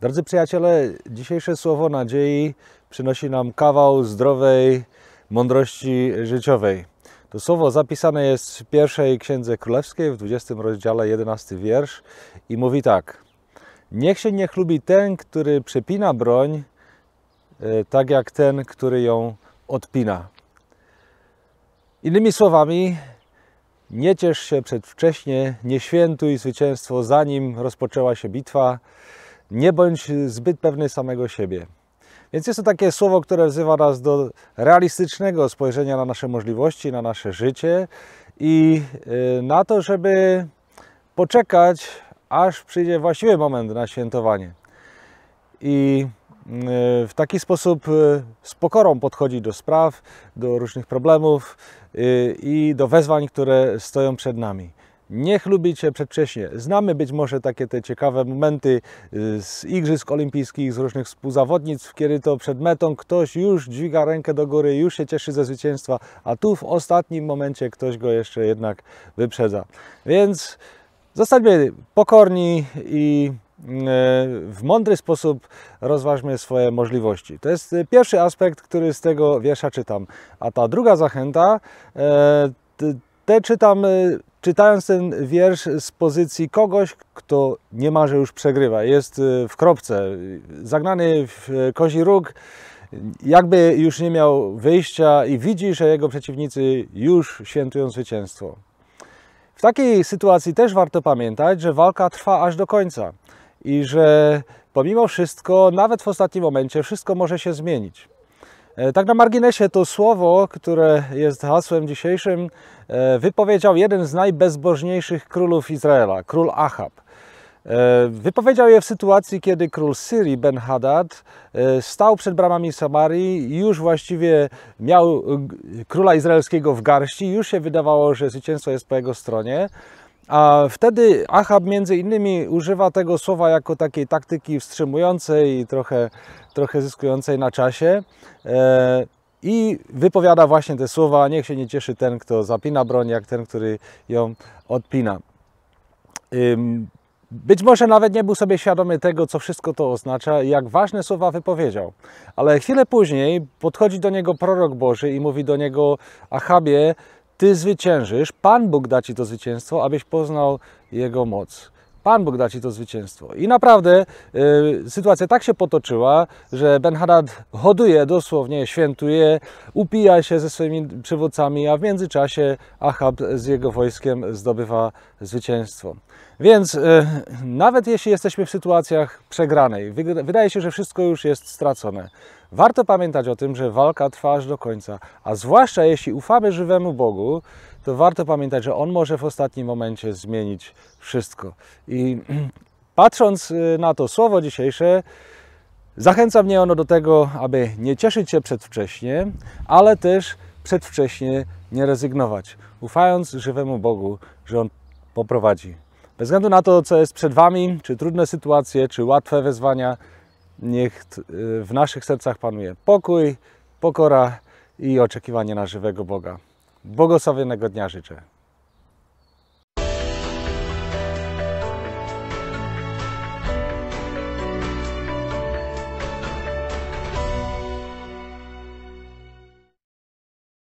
Drodzy przyjaciele, dzisiejsze słowo nadziei przynosi nam kawał zdrowej mądrości życiowej. To słowo zapisane jest w pierwszej Księdze Królewskiej w 20 rozdziale 11 wiersz i mówi tak. Niech się nie chlubi ten, który przepina broń, e, tak jak ten, który ją odpina. Innymi słowami, nie ciesz się przedwcześnie, nie świętuj zwycięstwo, zanim rozpoczęła się bitwa, nie bądź zbyt pewny samego siebie. Więc jest to takie słowo, które wzywa nas do realistycznego spojrzenia na nasze możliwości, na nasze życie i y, na to, żeby poczekać, aż przyjdzie właściwy moment na świętowanie. I y, w taki sposób y, z pokorą podchodzić do spraw, do różnych problemów i do wezwań, które stoją przed nami nie chlubić się przedwcześnie. Znamy być może takie te ciekawe momenty y, z Igrzysk Olimpijskich, z różnych współzawodnic, kiedy to przed metą ktoś już dźwiga rękę do góry, już się cieszy ze zwycięstwa, a tu w ostatnim momencie ktoś go jeszcze jednak wyprzedza. Więc zostańmy pokorni i y, w mądry sposób rozważmy swoje możliwości. To jest y, pierwszy aspekt, który z tego wiersza czytam. A ta druga zachęta, te czytam czytając ten wiersz z pozycji kogoś, kto niemalże już przegrywa, jest y, w kropce, zagnany w y, kozi róg, jakby już nie miał wyjścia i widzi, że jego przeciwnicy już świętują zwycięstwo. W takiej sytuacji też warto pamiętać, że walka trwa aż do końca i że pomimo wszystko, nawet w ostatnim momencie, wszystko może się zmienić. E, tak na marginesie to słowo, które jest hasłem dzisiejszym, e, wypowiedział jeden z najbezbożniejszych królów Izraela, król Achab. E, wypowiedział je w sytuacji, kiedy król Syrii, Ben-Hadad, stał przed bramami Samarii, już właściwie miał króla izraelskiego w garści, już się wydawało, że zwycięstwo jest po jego stronie. A wtedy Achab między innymi używa tego słowa jako takiej taktyki wstrzymującej i trochę, trochę zyskującej na czasie. E, I wypowiada właśnie te słowa, niech się nie cieszy ten, kto zapina broń, jak ten, który ją odpina. Być może nawet nie był sobie świadomy tego, co wszystko to oznacza i jak ważne słowa wypowiedział. Ale chwilę później podchodzi do niego prorok Boży i mówi do niego: Achabie, ty zwyciężysz, Pan Bóg da Ci to zwycięstwo, abyś poznał Jego moc. Pan Bóg da Ci to zwycięstwo. I naprawdę y, sytuacja tak się potoczyła, że Ben-Hadad hoduje dosłownie, świętuje, upija się ze swoimi przywódcami, a w międzyczasie Achab z jego wojskiem zdobywa zwycięstwo. Więc y, nawet jeśli jesteśmy w sytuacjach przegranej, wydaje się, że wszystko już jest stracone, Warto pamiętać o tym, że walka trwa aż do końca, a zwłaszcza jeśli ufamy żywemu Bogu, to warto pamiętać, że On może w ostatnim momencie zmienić wszystko. I patrząc y, na to słowo dzisiejsze, zachęca mnie ono do tego, aby nie cieszyć się przedwcześnie, ale też przedwcześnie nie rezygnować, ufając żywemu Bogu, że On poprowadzi. Bez względu na to, co jest przed Wami, czy trudne sytuacje, czy łatwe wezwania, Niech y, w naszych sercach panuje pokój, pokora i oczekiwanie na żywego Boga. Błogosławionego dnia życzę.